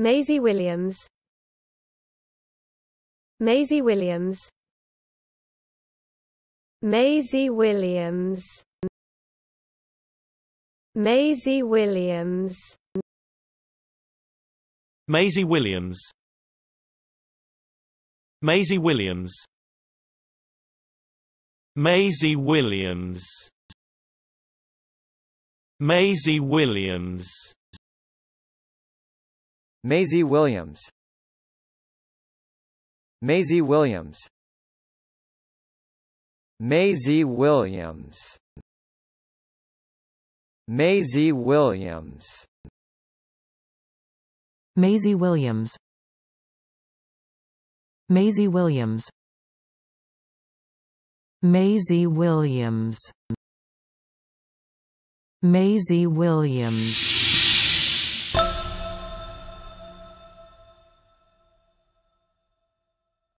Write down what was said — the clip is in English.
Maisie Williams Maisie Williams Maisie Williams Maisie Williams Maisie Williams Maisie Williams Maisie Williams Maisie Williams Maisie Williams Maisie Williams Maisie Williams Maisie Williams Maisie Williams Maisie Williams Maisie Williams Maisie Williams